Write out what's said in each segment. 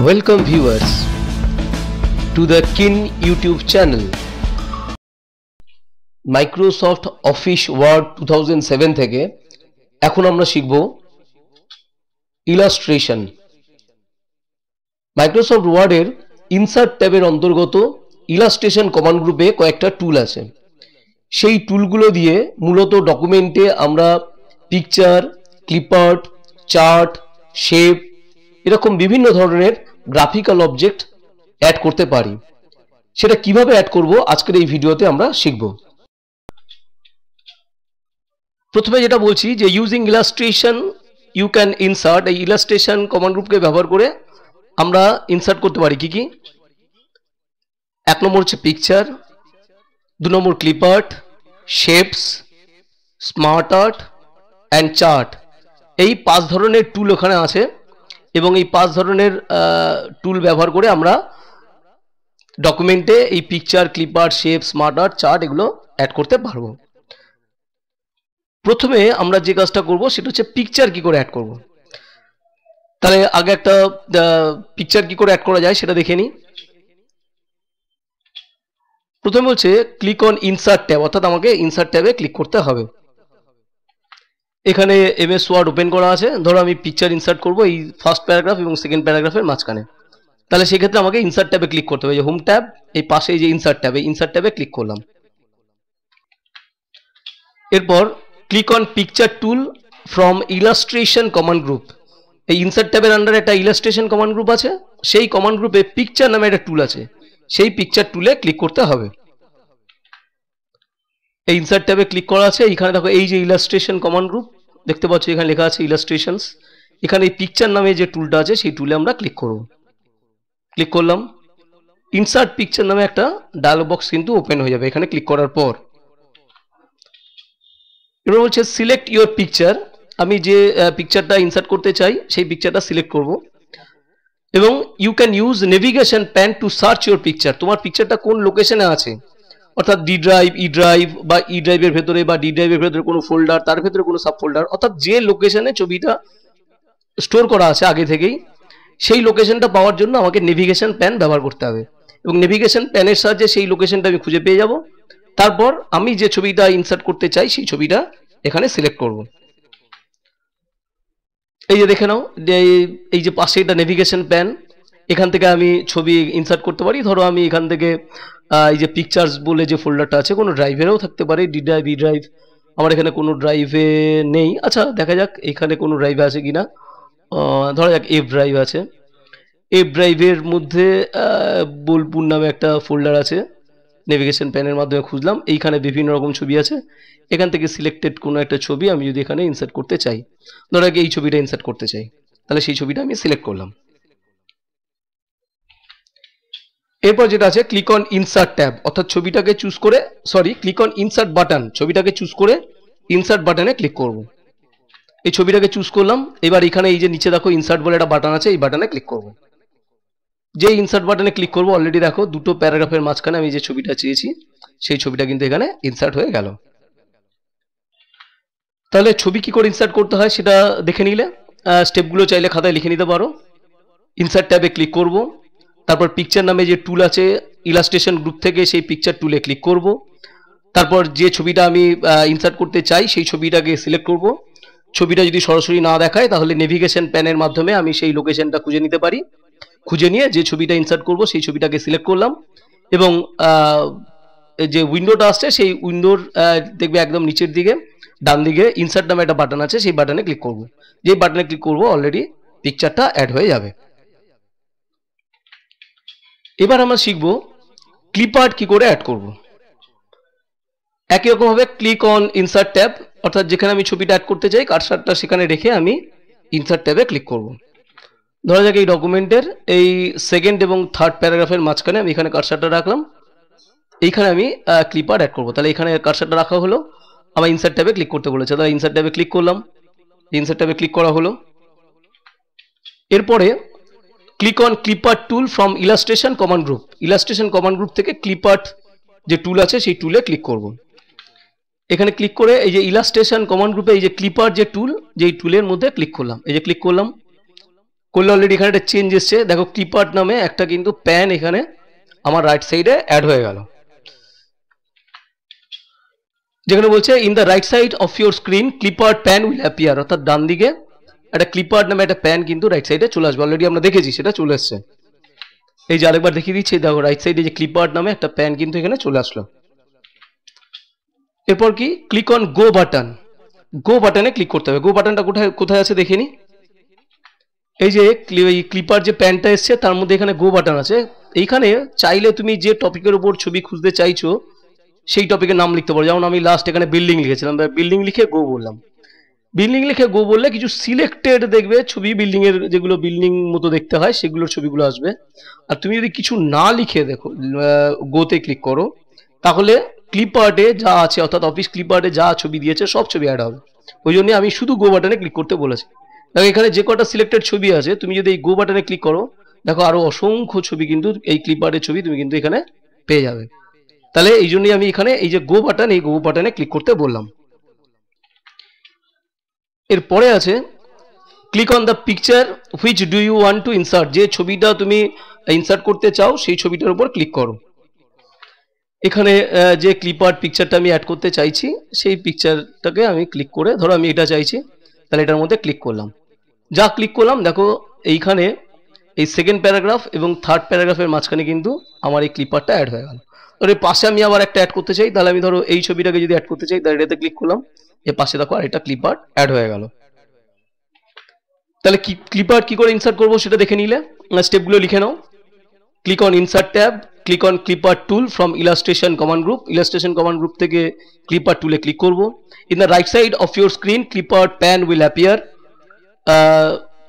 Welcome viewers to the Kin YouTube channel. Microsoft office word two থেকে এখন আমরা শিখব ইলাস্ট্রেশন মাইক্রোসফট ওয়ার্ডের ইনসার্ট ট্যাবের অন্তর্গত ইলাস্ট্রেশন কমান্ড গ্রুপে কয়েকটা টুল আছে সেই টুলগুলো দিয়ে মূলত ডকুমেন্টে আমরা পিকচার ক্লিপার্ট চার্ট শেপ এরকম বিভিন্ন ধরনের গ্রাফিক্যাল অবজেক্ট অ্যাড করতে পারি সেটা কিভাবে অ্যাড করব আজকের এই ভিডিওতে আমরা শিখব প্রথমে যেটা বলছি যে using illustration you can insert এই ইলাস্ট্রেশন কমান্ড গ্রুপকে ব্যবহার করে আমরা ইনসার্ট করতে পারি কি কি এক নম্বর হচ্ছে পিকচার দু number clipart shapes smart art and chart এই পাঁচ ধরনের টুল ওখানে আছে এবং এই পাঁচ ধরনের টুল ব্যবহার করে আমরা ডকুমেন্টে এই picture clipart shape smart art chart এগুলো অ্যাড করতে পারবো প্রথমে আমরা যে কাজটা করব সেটা হচ্ছে পিকচার কি করে অ্যাড করব। তাহলে আগে একটা পিকচার কি করে অ্যাড করা যায় সেটা দেখে নিই প্রথমে বলছে ক্লিক অন ইনসার্ট ট্যাব অর্থাৎ আমাকে ইনসার্ট ট্যাবে ক্লিক করতে হবে এখানে এমএস ওয়ার্ড ওপেন করা আছে ধরো আমি পিকচার ইনসার্ট করব এই ফার্স্ট প্যারাগ্রাফ এবং সেকেন্ড প্যারাগ্রাফের মাঝখানে তাহলে সেক্ষেত্রে আমাকে ইনসার্ট ট্যাবে ক্লিক করতে হবে যে হোম ট্যাব এই পাশে যে ইনসার্ট ট্যাবে ইনসার্ট ট্যাবে ক্লিক করলাম এরপর click on picture tool from illustration command group এই ইনসার্ট ট্যাবের আন্ডারে একটা ইলাস্ট্রেশন কমান্ড গ্রুপ আছে সেই কমান্ড গ্রুপে পিকচার নামে একটা টুল আছে সেই পিকচার টুলে ক্লিক করতে হবে এই ইনসার্ট ট্যাবে ক্লিক করা আছে এইখানে দেখো এই যে ইলাস্ট্রেশন কমান্ড গ্রুপ দেখতে পাচ্ছ এখানে লেখা আছে ইলাস্ট্রেশনস এখানে এই পিকচার নামে যে টুলটা আছে সেই টুলে আমরা ক্লিক করব ক্লিক করলাম ইনসার্ট পিকচার নামে একটা ডায়লগ বক্স কিন্তু ওপেন হয়ে যাবে এখানে ক্লিক করার পর এবার বলছে সিলেক্ট ইওর পিকচার আমি যে পিকচারটা ইনসার্ট করতে চাই সেই পিকচারটা সিলেক্ট করব এবং you can use navigation pane to search your picture তোমার পিকচারটা কোন লোকেশনে আছে অর্থাৎ ডি ড্রাইভ ই ড্রাইভ বা ই ড্রাইভের ভেতরে বা ডি ড্রাইভের ভেতরে কোনো ফোল্ডার তার ভেতরে কোনো সাব ফোল্ডার অর্থাৎ যে লোকেশনে ছবিটা স্টোর করা আছে আগে থেকেই সেই লোকেশনটা পাওয়ার জন্য আমাকে নেভিগেশন প্যান ব্যবহার করতে হবে এবং নেভিগেশন প্যানের সাহায্যে সেই লোকেশনটা আমি খুঁজে পেয়ে যাব তারপর আমি যে ছবিটা ইনসার্ট করতে চাই সেই ছবিটা এখানে সিলেক্ট করব এই যে দেখে নাও এই যে পাশে এটা নেভিগেশন প্যান এখান থেকে আমি ছবি ইনসার্ট করতে পারি ধরো আমি এখান থেকে এই যে পিকচার্স বলে যে ফোল্ডারটা আছে কোনো ড্রাইভেরও থাকতে পারে ডি ড্রাইভ ই ড্রাইভ আমার এখানে কোনো ড্রাইভে নেই আচ্ছা দেখা যাক এখানে কোনো ড্রাইভে আছে কি না ধরা যাক এফ ড্রাইভ আছে এফ ড্রাইভের মধ্যে বোলপুর নামে একটা ফোল্ডার আছে নেভিগেশন প্যানের মাধ্যমে খুঁজলাম এইখানে বিভিন্ন রকম ছবি আছে এখান থেকে সিলেক্টেড কোনো একটা ছবি আমি যদি এখানে ইনসার্ট করতে চাই ধরো এই ছবিটা ইনসার্ট করতে চাই তাহলে সেই ছবিটা আমি সিলেক্ট করলাম এরপর যেটা আছে ক্লিক অন ইনসার্ট ট্যাব অর্থাৎ ছবিটাকে চুজ করে sorry click on insert button ছবিটাকে চুজ করে ইনসার্ট বাটনে ক্লিক করব এই ছবিটাকে চুজ করলাম এবার এখানে এই যে নিচে দেখো ইনসার্ট বলে একটা বাটন আছে এই বাটনে ক্লিক করব যে ইনসার্ট বাটনে ক্লিক করব অলরেডি দেখো দুটো প্যারাগ্রাফের মাঝখানে আমি যে ছবিটা চেয়েছি সেই ছবিটা কিন্তু এখানে ইনসার্ট হয়ে গেল তাহলে ছবি কি করে ইনসার্ট করতে হয় সেটা দেখে নিলে স্টেপগুলো চাইলে খাতায় লিখে নিতে পারো ইনসার্ট ট্যাবে ক্লিক করবো তারপর পিকচার নামে যে টুল আছে ইলাস্ট্রেশন গ্রুপ থেকে সেই পিকচার টুলে ক্লিক করব তারপর যে ছবিটা আমি ইনসার্ট করতে চাই সেই ছবিটাকে সিলেক্ট করব ছবিটা যদি সরাসরি না দেখায় তাহলে নেভিগেশন প্যানের মাধ্যমে আমি সেই লোকেশনটা খুঁজে নিতে পারি খুঁজে নিয়ে যে ছবিটা ইনসার্ট করব সেই ছবিটাকে সিলেক্ট করলাম এবং যে উইন্ডোটা আসছে সেই উইন্ডোর দেখবে একদম নিচের দিকে ডান দিকে ইনসার্ট নামে একটা বাটন আছে সেই বাটনে ক্লিক করব যেই বাটনে ক্লিক করব অলরেডি পিকচারটা অ্যাড হয়ে যাবে এবার আমরা শিখব আর্ট কি করে অ্যাড করব একই রকমভাবে ক্লিক অন ইনসার্ট ট্যাব অর্থাৎ যেখানে আমি ছবিটা অ্যাড করতে চাই কারসারটা সেখানে রেখে আমি ইনসার্ট ট্যাবে ক্লিক করব ধরা যাক এই ডকুমেন্টের এই সেকেন্ড এবং থার্ড প্যারাগ্রাফের মাঝখানে আমি এখানে কারসারটা রাখলাম এইখানে আমি ক্লিপ আর্ট অ্যাড করব তাহলে এখানে কারসারটা রাখা হলো আমার ইনসার্ট ট্যাবে ক্লিক করতে বলেছে তাহলে ইনসার্ট ট্যাবে ক্লিক করলাম ইনসার্ট ট্যাবে ক্লিক করা হলো এরপরে click on clipart tool from illustration command group illustration command group থেকে ক্লিপার্ট যে টুল আছে সেই টুলে ক্লিক করব এখানে ক্লিক করে এই যে ইলাস্ট্রেশন কমান্ড গ্রুপে এই যে ক্লিপার যে টুল যেই টুলের মধ্যে ক্লিক করলাম এই যে ক্লিক করলাম করলে অলরেডি এখানে একটা চেঞ্জ এসছে দেখো ক্লিপার্ট নামে একটা কিন্তু প্যান এখানে আমার রাইট সাইডে অ্যাড হয়ে গেল যেখানে বলছে in the right side of your screen clipart pane will appear অর্থাৎ ডান দিকে একটা ক্লিপার নামে একটা প্যান কিন্তু রাইট সাইডে চলে আসবে অলরেডি আমরা দেখেছি সেটা চলে আসছে এই যে আরেকবার দেখিয়ে দিচ্ছি দেখো রাইট সাইডে যে ক্লিপার নামে একটা প্যান কিন্তু এখানে চলে আসলো এরপর কি click on go button go বাটনে ক্লিক করতে হবে গো বাটনটা কোথায় কোথায় আছে দেখে নি এই যে ক্লিপার যে প্যানটা এসছে তার মধ্যে এখানে গো বাটন আছে এইখানে চাইলে তুমি যে টপিকের উপর ছবি খুঁজতে চাইছো সেই টপিকের নাম লিখতে পারো যেমন আমি লাস্ট এখানে বিল্ডিং লিখেছিলাম বিল্ডিং লিখে গো বললাম বিল্ডিং লিখে গো বললে কিছু সিলেক্টেড দেখবে ছবি বিল্ডিং এর যেগুলো বিল্ডিং মতো দেখতে হয় সেগুলোর ছবিগুলো আসবে আর তুমি যদি কিছু না লিখে দেখো গোতে ক্লিক করো তাহলে ক্লিপার্টে যা আছে অর্থাৎ অফিস ক্লিপার্টে যা ছবি দিয়েছে সব ছবি অ্যাড হবে ওই জন্য আমি শুধু গো বাটনে ক্লিক করতে বলেছি দেখো এখানে যে কটা সিলেক্টেড ছবি আছে তুমি যদি এই গো বাটনে ক্লিক করো দেখো আরো অসংখ্য ছবি কিন্তু এই ক্লিপার্টের ছবি তুমি কিন্তু এখানে পেয়ে যাবে তাহলে এই জন্যই আমি এখানে এই যে গো বাটন এই গো বাটনে ক্লিক করতে বললাম এরপরে আছে click on the picture which do you want to insert যে ছবিটা তুমি ইনসার্ট করতে চাও সেই ছবিটার উপর ক্লিক করো এখানে যে ক্লিপার্ট পিকচারটা আমি অ্যাড করতে চাইছি সেই পিকচারটাকে আমি ক্লিক করে ধরো আমি এটা চাইছি তাহলে এটার মধ্যে ক্লিক করলাম যা ক্লিক করলাম দেখো এইখানে এই সেকেন্ড প্যারাগ্রাফ এবং থার্ড প্যারাগ্রাফের মাঝখানে কিন্তু আমার এই ক্লিপারটা অ্যাড হয়ে গেল ধরো পাশে আমি আবার একটা অ্যাড করতে চাই তাহলে আমি ধরো এই ছবিটাকে যদি অ্যাড করতে চাই তাহলে এটাতে ক্লিক করলাম এর পাশে দেখো আর এটা ক্লিপ ক্লিপার্ট অ্যাড হয়ে গেল তাহলে কি ক্লিপার্ট কি করে ইনসার্ট করবো সেটা দেখে নিলে স্টেপগুলো লিখে নাও click on insert tab click on clipart tool from illustration command group illustration command group থেকে ক্লিপার টুলে ক্লিক করবো in the right side of your screen clipart pane will appear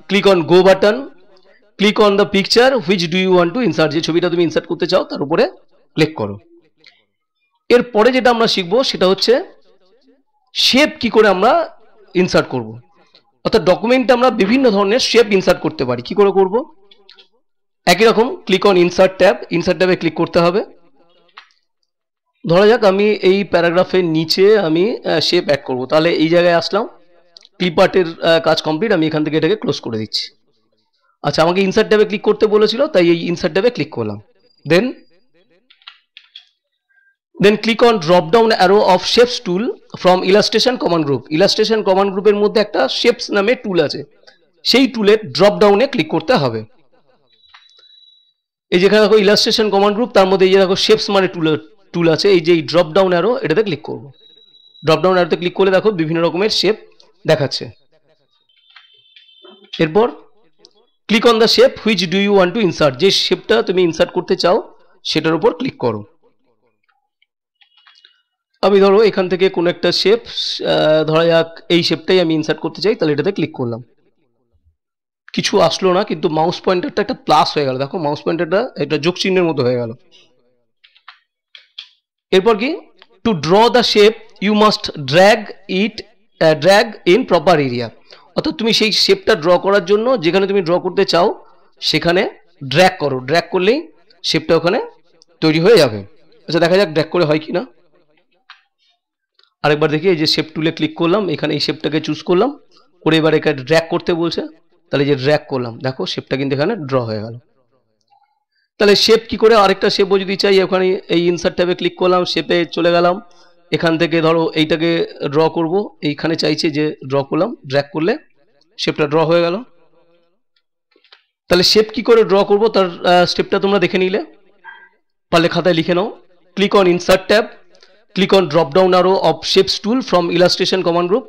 click on go button click on the picture which do you want to insert যে ছবিটা তুমি insert করতে চাও তার উপরে ক্লিক করো এরপরে যেটা আমরা শিখবো সেটা হচ্ছে শেপ কি করে আমরা ইনসার্ট করব। অর্থাৎ ডকুমেন্টে আমরা বিভিন্ন ধরনের শেপ ইনসার্ট করতে পারি কি করে করব। একই রকম click on insert tab insert ট্যাবে ক্লিক করতে হবে ধরা যাক আমি এই প্যারাগ্রাফের নিচে আমি শেপ অ্যাড করব তাহলে এই জায়গায় আসলাম ক্লিপার্টের কাজ কমপ্লিট আমি এখান থেকে এটাকে ক্লোজ করে দিচ্ছি আচ্ছা আমাকে ইনসার্ট ট্যাবে ক্লিক করতে বলেছিল তাই এই ইনসার্ট ট্যাবে ক্লিক করলাম then then click on drop down arrow of shapes tool from illustration command group illustration command গ্রুপের মধ্যে একটা শেপস নামে টুল আছে সেই টুলের ড্রপ ডাউনে ক্লিক করতে হবে এই যেখানে দেখো ইলাস্ট্রেশন কমান্ড গ্রুপ তার মধ্যে এই যে দেখো শেপস মানে টুল টুল আছে এই যে এই ড্রপ ডাউন অ্যারো এটাতে ক্লিক করবো ড্রপ ডাউন অ্যারোতে ক্লিক করলে দেখো বিভিন্ন রকমের শেপ দেখাচ্ছে এরপর click on the shape which do you want to insert যে শেপটা তুমি ইনসার্ট করতে চাও সেটার উপর ক্লিক করো আমি ধরো এখান থেকে কোনো একটা শেপ ধরা যাক এই শেপটাই আমি ইনসার্ট করতে চাই তাহলে এটাতে ক্লিক করলাম কিছু আসলো না কিন্তু মাউস পয়েন্টারটা একটা প্লাস হয়ে গেল দেখো মাউস পয়েন্টারটা এটা যোগ চিহ্নের মতো হয়ে গেল এরপর কি to draw the shape you must drag it drag in proper area অর্থাৎ তুমি সেই শেপটা ড্র করার জন্য যেখানে তুমি ড্র করতে চাও সেখানে ড্র্যাগ করো ড্র্যাগ করলেই শেপটা ওখানে তৈরি হয়ে যাবে আচ্ছা দেখা যাক ড্র্যাগ করে হয় কি না আরেকবার দেখি এই যে শেপ টুলে ক্লিক করলাম এখানে এই শেপটাকে চুজ করলাম করে এবার এখানে ড্র্যাক করতে বলছে তাহলে যে ড্র্যাক করলাম দেখো শেপটা কিন্তু এখানে ড্র হয়ে গেল তাহলে শেপ কি করে আরেকটা শেপও যদি চাই ওখানে এই ইনসার্ট ট্যাবে ক্লিক করলাম শেপে চলে গেলাম এখান থেকে ধরো এইটাকে ড্র করব এইখানে চাইছে যে ড্র করলাম ড্র্যাক করলে শেপটা ড্র হয়ে গেল তাহলে শেপ কি করে ড্র করব তার স্টেপটা তোমরা দেখে নিলে পারলে খাতায় লিখে নাও click on insert tab click on drop down arrow of shapes tool from illustration command group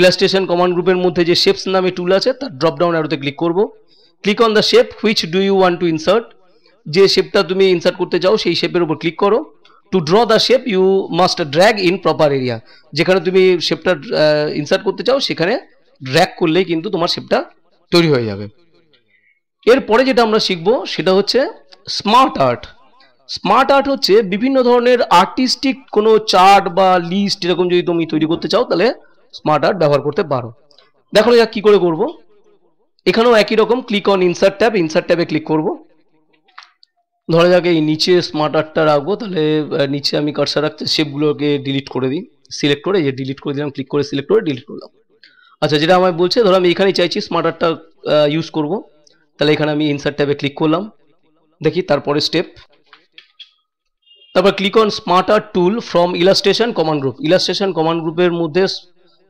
illustration command গ্রুপের মধ্যে যে শেপস নামে টুল আছে তার ড্রপ ডাউন আরোতে ক্লিক করব click on the shape which do you want to insert যে শেপটা তুমি ইনসার্ট করতে চাও সেই শেপের উপর ক্লিক করো to draw the shape you must drag in proper area যেখানে তুমি শেপটা ইনসার্ট করতে চাও সেখানে ড্র্যাগ করলেই কিন্তু তোমার শেপটা তৈরি হয়ে যাবে এরপরে যেটা আমরা শিখবো সেটা হচ্ছে স্মার্ট আর্ট স্মার্ট আর্ট হচ্ছে বিভিন্ন ধরনের আর্টিস্টিক কোনো চার্ট বা লিস্ট এরকম যদি তুমি তৈরি করতে চাও তাহলে স্মার্ট আর্ট ব্যবহার করতে পারো দেখো যাক কী করে করব এখানেও একই রকম click on insert tab insert ট্যাবে ক্লিক করব ধরে যাক এই নিচে স্মার্ট আর্টটা রাখবো তাহলে নিচে আমি কার্সার রাখতে শেপগুলোকে ডিলিট করে দিই সিলেক্ট করে যে ডিলিট করে দিলাম ক্লিক করে সিলেক্ট করে ডিলিট করলাম আচ্ছা যেটা আমায় বলছে ধরো আমি এখানেই চাইছি স্মার্ট আর্টটা ইউজ করব তাহলে এখানে আমি ইনসার্ট ট্যাবে ক্লিক করলাম দেখি তারপরে স্টেপ তারপর click on smart art tool from illustration command group illustration command গ্রুপের মধ্যে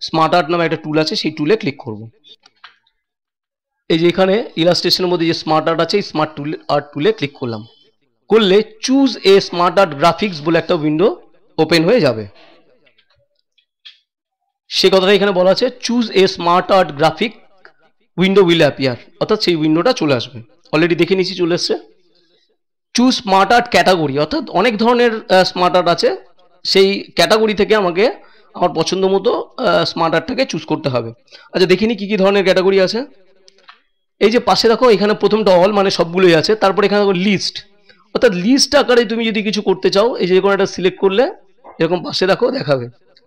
স্মার্ট আর্ট নামে একটা টুল আছে সেই টুলে ক্লিক করব এই যে এখানে ইলাস্ট্রেশনের মধ্যে যে স্মার্ট আর্ট আছে এই স্মার্ট টুল আর্ট টুলে ক্লিক করলাম করলে choose a smart art graphics বলে একটা উইন্ডো ওপেন হয়ে যাবে সে কথাটা এখানে বলা আছে choose a smart art graphic window will appear অর্থাৎ সেই উইন্ডোটা চলে আসবে অলরেডি দেখে নিয়েছি চলে এসছে চুজ স্মার্ট আর্ট ক্যাটাগরি অর্থাৎ অনেক ধরনের স্মার্ট আর্ট আছে সেই ক্যাটাগরি থেকে আমাকে আমার পছন্দ মতো স্মার্ট আর্টটাকে চুজ করতে হবে আচ্ছা দেখিনি কি কি ধরনের ক্যাটাগরি আছে এই যে পাশে দেখো এখানে প্রথমটা অল মানে সবগুলোই আছে তারপরে এখানে দেখো লিস্ট অর্থাৎ লিস্ট আকারে তুমি যদি কিছু করতে চাও এই যে কোনো একটা সিলেক্ট করলে এরকম পাশে দেখো দেখাবে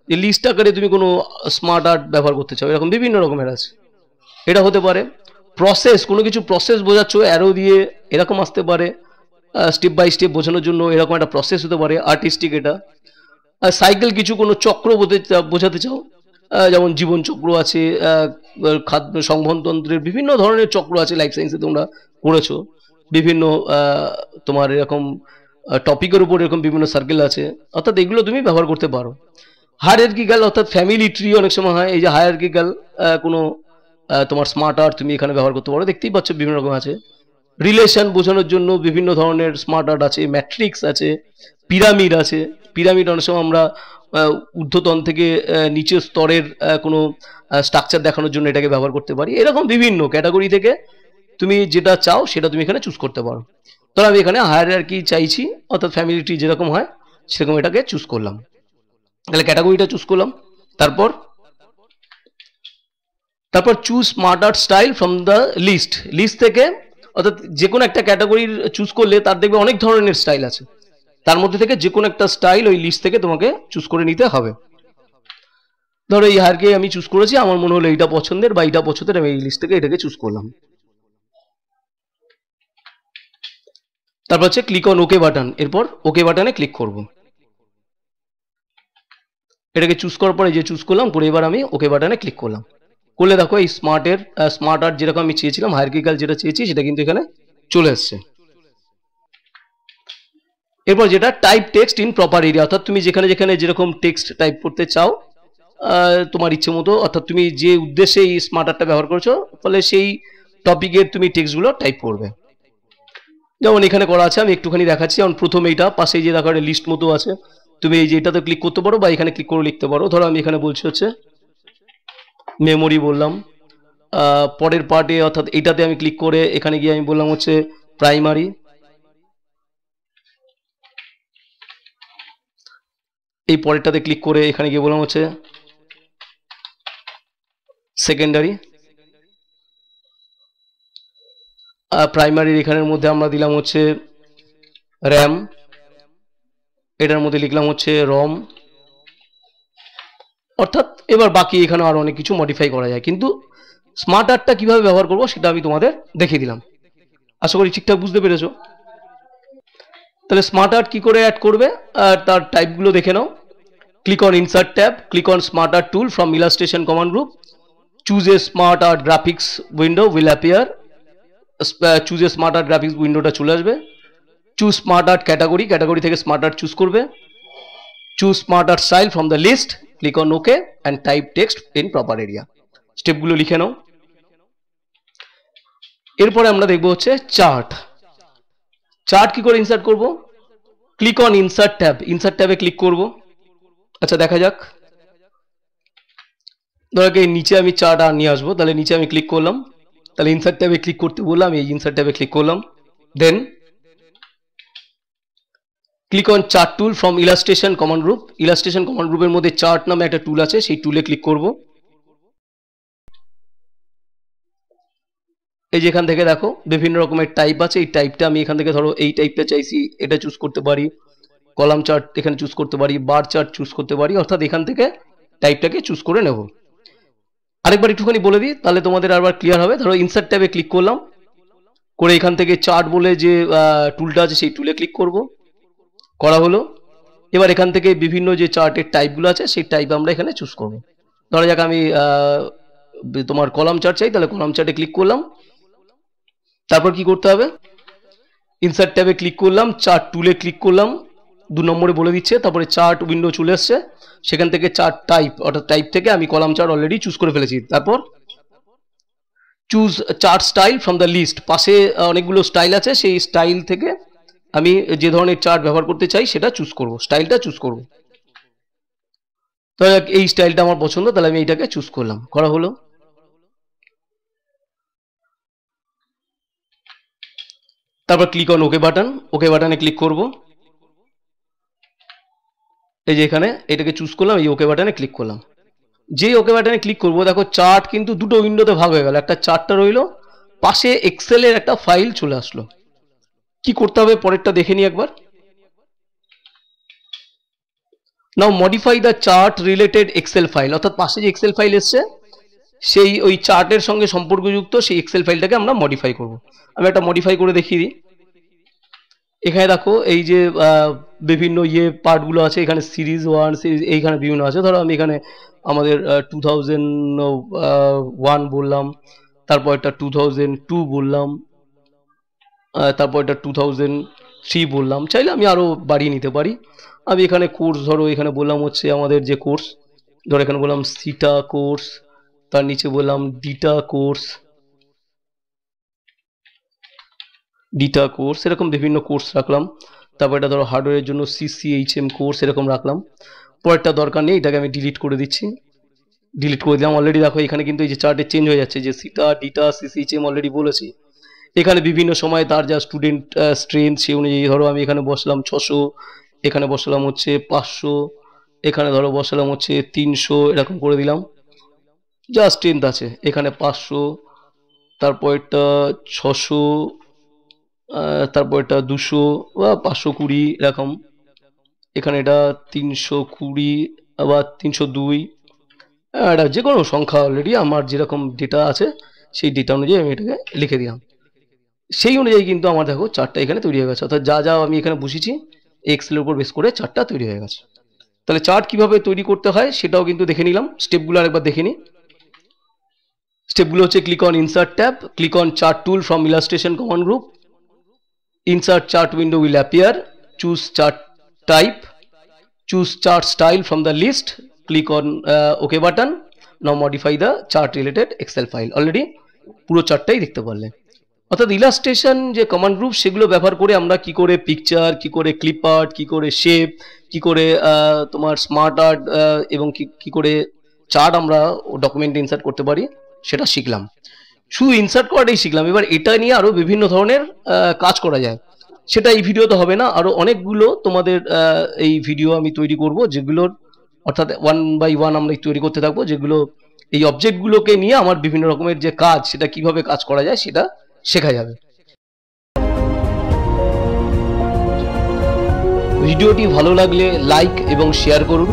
যে লিস্ট আকারে তুমি কোনো স্মার্ট আর্ট ব্যবহার করতে চাও এরকম বিভিন্ন রকমের আছে এটা হতে পারে প্রসেস কোনো কিছু প্রসেস বোঝাচ্ছ অ্যারো দিয়ে এরকম আসতে পারে স্টেপ বাই স্টেপ বোঝানোর জন্য এরকম একটা প্রসেস হতে পারে আর্টিস্টিক এটা সাইকেল কিছু কোনো চক্র বোঝাতে চাও যেমন জীবন চক্র আছে খাদ্য সংবহনতন্ত্রের বিভিন্ন ধরনের চক্র আছে লাইফ সায়েন্সে তোমরা করেছো বিভিন্ন তোমার এরকম টপিকের উপর এরকম বিভিন্ন সার্কেল আছে অর্থাৎ এগুলো তুমি ব্যবহার করতে পারো হায়ারকিক্যাল অর্থাৎ ফ্যামিলি ট্রি অনেক সময় হয় এই যে হায়ারকিক্যাল কোনো তোমার স্মার্ট আর্ট তুমি এখানে ব্যবহার করতে পারো দেখতেই পাচ্ছ বিভিন্ন রকম আছে রিলেশন বোঝানোর জন্য বিভিন্ন ধরনের স্মার্ট আর্ট আছে ম্যাট্রিক্স আছে পিরামিড আছে পিরামিড অনেক সময় আমরা ঊর্ধ্বতন থেকে নিচের স্তরের কোনো স্ট্রাকচার দেখানোর জন্য এটাকে ব্যবহার করতে পারি এরকম বিভিন্ন ক্যাটাগরি থেকে তুমি যেটা চাও সেটা তুমি এখানে চুজ করতে পারো তবে আমি এখানে হায়ার আর কি চাইছি অর্থাৎ ফ্যামিলি ট্রি যেরকম হয় সেরকম এটাকে চুজ করলাম তাহলে ক্যাটাগরিটা চুজ করলাম তারপর তারপর choose smart art style from the list list থেকে অর্থাৎ যে কোনো একটা ক্যাটাগরির চুজ করলে তার দেখবে অনেক ধরনের স্টাইল আছে তার মধ্যে থেকে যে কোনো একটা স্টাইল ওই লিস্ট থেকে তোমাকে চুজ করে নিতে হবে ধরো এই হারকে আমি চুজ করেছি আমার মনে হলো এইটা পছন্দের বা এইটা পছন্দের আমি এই লিস্ট থেকে এটাকে চুজ করলাম তারপর হচ্ছে ক্লিক অন ওকে বাটন এরপর ওকে বাটনে ক্লিক করব এটাকে চুজ করার পরে যে চুজ করলাম পরে এবার আমি ওকে বাটনে ক্লিক করলাম করলে দেখো এই স্মার্টের স্মার্ট আর্ট যেরকম আমি চেয়েছিলাম হায়ারকিক্যাল যেটা চেয়েছি সেটা কিন্তু এখানে চলে এসছে এরপর যেটা type text in proper area অর্থাৎ তুমি যেখানে যেখানে যেরকম টেক্সট টাইপ করতে চাও তোমার ইচ্ছে মতো অর্থাৎ তুমি যে উদ্দেশ্যে এই স্মার্ট আর্টটা ব্যবহার করছো ফলে সেই টপিকের তুমি টেক্সটগুলো টাইপ করবে যেমন এখানে করা আছে আমি একটুখানি দেখাচ্ছি যেমন প্রথম এইটা পাশে যে দেখা লিস্ট মতো আছে তুমি এই যে এটাতে ক্লিক করতে পারো বা এখানে ক্লিক করে লিখতে পারো ধরো আমি এখানে বলছি হচ্ছে মেমোরি বললাম পরের পার্টে অর্থাৎ এটাতে আমি ক্লিক করে এখানে গিয়ে আমি বললাম হচ্ছে প্রাইমারি এই পরেরটাতে ক্লিক করে এখানে গিয়ে বললাম হচ্ছে সেকেন্ডারি প্রাইমারির এখানের মধ্যে আমরা দিলাম হচ্ছে র্যাম এটার মধ্যে লিখলাম হচ্ছে রম অর্থাৎ এবার বাকি এখানে আর অনেক কিছু মডিফাই করা যায় কিন্তু স্মার্ট আর্টটা কীভাবে ব্যবহার করবো সেটা আমি তোমাদের দেখিয়ে দিলাম আশা করি ঠিকঠাক বুঝতে পেরেছো তাহলে স্মার্ট আর্ট কী করে অ্যাড করবে আর তার টাইপগুলো দেখে নাও click on insert tab click on smart art tool from illustration command group choose a smart art graphics window will appear choose a smart art graphics উইন্ডোটা চলে আসবে choose smart art category category থেকে smart art choose করবে choose smart art style from the list click on okay and type text in proper area স্টেপগুলো লিখে নাও এরপরে আমরা দেখব হচ্ছে চার্ট চার্ট কি করে ইনসার্ট করব click on insert tab insert ট্যাবে ক্লিক করব আচ্ছা দেখা যাক ধরাকে নিচে আমি চার্ট আর নিয়ে আসবো তাহলে নিচে আমি ক্লিক করলাম তাহলে ইনসার্ট ট্যাবে ক্লিক করতে বললাম এই ইনসার্ট ট্যাবে ক্লিক করলাম then click on chart tool from illustration command group illustration command গ্রুপের মধ্যে চার্ট নামে একটা টুল আছে সেই টুলে ক্লিক করব এই যে এখান থেকে দেখো বিভিন্ন রকমের টাইপ আছে এই টাইপটা আমি এখান থেকে ধরো এই টাইপটা চাইছি এটা চুজ করতে পারি কলাম চার্ট এখানে চুজ করতে পারি বার চার্ট চুজ করতে পারি অর্থাৎ এখান থেকে টাইপটাকে চুজ করে নেব আরেকবার একটুখানি বলে দিই তাহলে তোমাদের আরবার ক্লিয়ার হবে ধরো ইনসার্ট ট্যাবে ক্লিক করলাম করে এখান থেকে চার্ট বলে যে টুলটা আছে সেই টুলে ক্লিক করবো করা হলো এবার এখান থেকে বিভিন্ন যে চার্টের টাইপগুলো আছে সেই টাইপ আমরা এখানে চুজ করবো ধরা যাক আমি তোমার কলাম চার্ট চাই তাহলে কলাম চার্টে ক্লিক করলাম তারপর কি করতে হবে ইনসার্ট ট্যাবে ক্লিক করলাম চার্ট টুলে ক্লিক করলাম দু নম্বরে বলে দিচ্ছে তারপরে চার্ট উইন্ডো চলে এসছে সেখান থেকে চার্ট টাইপ অর্থাৎ টাইপ থেকে আমি কলাম চার্ট অলরেডি চুজ করে ফেলেছি তারপর choose chart style from the list পাশে অনেকগুলো স্টাইল আছে সেই স্টাইল থেকে আমি যে ধরনের চার্ট ব্যবহার করতে চাই সেটা চুজ করব স্টাইলটা চুজ করব তাহলে এই স্টাইলটা আমার পছন্দ তাহলে আমি এইটাকে চুজ করলাম করা হলো তারপর click on okay button okay বাটনে ক্লিক করব এই যে এখানে এটাকে চুজ করলাম এই ওকে বাটনে ক্লিক করলাম যে ওকে বাটনে ক্লিক করব দেখো চার্ট কিন্তু দুটো উইন্ডোতে ভাগ হয়ে গেল একটা চার্টটা রইল পাশে এক্সেলের একটা ফাইল চলে আসলো কি করতে হবে পরেরটা দেখে নি একবার now modify the chart related Excel file অর্থাৎ পাশে যে এক্সেল ফাইল এসছে সেই ওই চার্টের সঙ্গে সম্পর্কযুক্ত সেই এক্সেল ফাইলটাকে আমরা মডিফাই করব আমি একটা মডিফাই করে দেখিয়ে দিই এখানে দেখো এই যে বিভিন্ন ইয়ে পার্টগুলো আছে এখানে সিরিজ ওয়ান সিরিজ এইখানে বিভিন্ন আছে ধরো আমি এখানে আমাদের টু থাউজেন্ড ওয়ান বললাম তারপর একটা টু থাউজেন্ড টু বললাম তারপর এটা টু থাউজেন্ড থ্রি বললাম চাইলে আমি আরও বাড়িয়ে নিতে পারি আমি এখানে কোর্স ধরো এখানে বললাম হচ্ছে আমাদের যে কোর্স ধরো এখানে বললাম সিটা কোর্স তার নিচে বললাম ডিটা কোর্স ডিটা কোর্স এরকম বিভিন্ন কোর্স রাখলাম তারপর এটা ধরো হার্ডওয়্যারের জন্য সিসিএইচএম কোর্স এরকম রাখলাম পরেরটা দরকার নেই এটাকে আমি ডিলিট করে দিচ্ছি ডিলিট করে দিলাম অলরেডি দেখো এখানে কিন্তু এই যে চার্টে চেঞ্জ হয়ে যাচ্ছে যে সিটা ডিটা সিসিএইচএম অলরেডি বলেছি এখানে বিভিন্ন সময় তার যা স্টুডেন্ট স্ট্রেন সে অনুযায়ী ধরো আমি এখানে বসলাম ছশো এখানে বসালাম হচ্ছে পাঁচশো এখানে ধরো বসালাম হচ্ছে তিনশো এরকম করে দিলাম যা স্ট্রেন্থ আছে এখানে পাঁচশো তারপরটা ছশো তারপরটা দুশো বা পাঁচশো কুড়ি এরকম এখানে এটা তিনশো কুড়ি আবার তিনশো দুই এটা যে কোনো সংখ্যা অলরেডি আমার যেরকম ডেটা আছে সেই ডেটা অনুযায়ী আমি এটাকে লিখে দিলাম সেই অনুযায়ী কিন্তু আমার দেখো চারটা এখানে তৈরি হয়ে গেছে অর্থাৎ যা যা আমি এখানে বসেছি এক্সেলের উপর বেশ করে চারটা তৈরি হয়ে গেছে তাহলে চার্ট কিভাবে তৈরি করতে হয় সেটাও কিন্তু দেখে নিলাম স্টেপগুলো আরেকবার দেখে নিই স্টেপগুলো হচ্ছে click on insert tab click on chart tool from illustration command group insert chart window will appear choose chart type choose chart style from the list click on okay button now modify the chart related Excel file already পুরো চার্টটাই দেখতে পারলেন অর্থাৎ illustration যে command group সেগুলো ব্যবহার করে আমরা কি করে পিকচার কি করে ক্লিপ আর্ট কি করে শেপ কি করে তোমার স্মার্ট আর্ট এবং কি করে চার্ট আমরা ডকুমেন্টে ইনসার্ট করতে পারি সেটা শিখলাম শুধু ইনসার্ট করাটাই শিখলাম এবার এটা নিয়ে আরও বিভিন্ন ধরনের কাজ করা যায় সেটা এই ভিডিওতে হবে না আরও অনেকগুলো তোমাদের এই ভিডিও আমি তৈরি করব যেগুলোর অর্থাৎ ওয়ান বাই ওয়ান আমরা তৈরি করতে থাকবো যেগুলো এই অবজেক্টগুলোকে নিয়ে আমার বিভিন্ন রকমের যে কাজ সেটা কিভাবে কাজ করা যায় সেটা শেখা যাবে ভিডিওটি ভালো লাগলে লাইক এবং শেয়ার করুন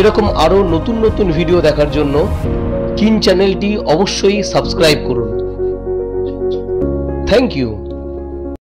এরকম আরও নতুন নতুন ভিডিও দেখার জন্য কিন চ্যানেলটি অবশ্যই সাবস্ক্রাইব করুন থ্যাংক ইউ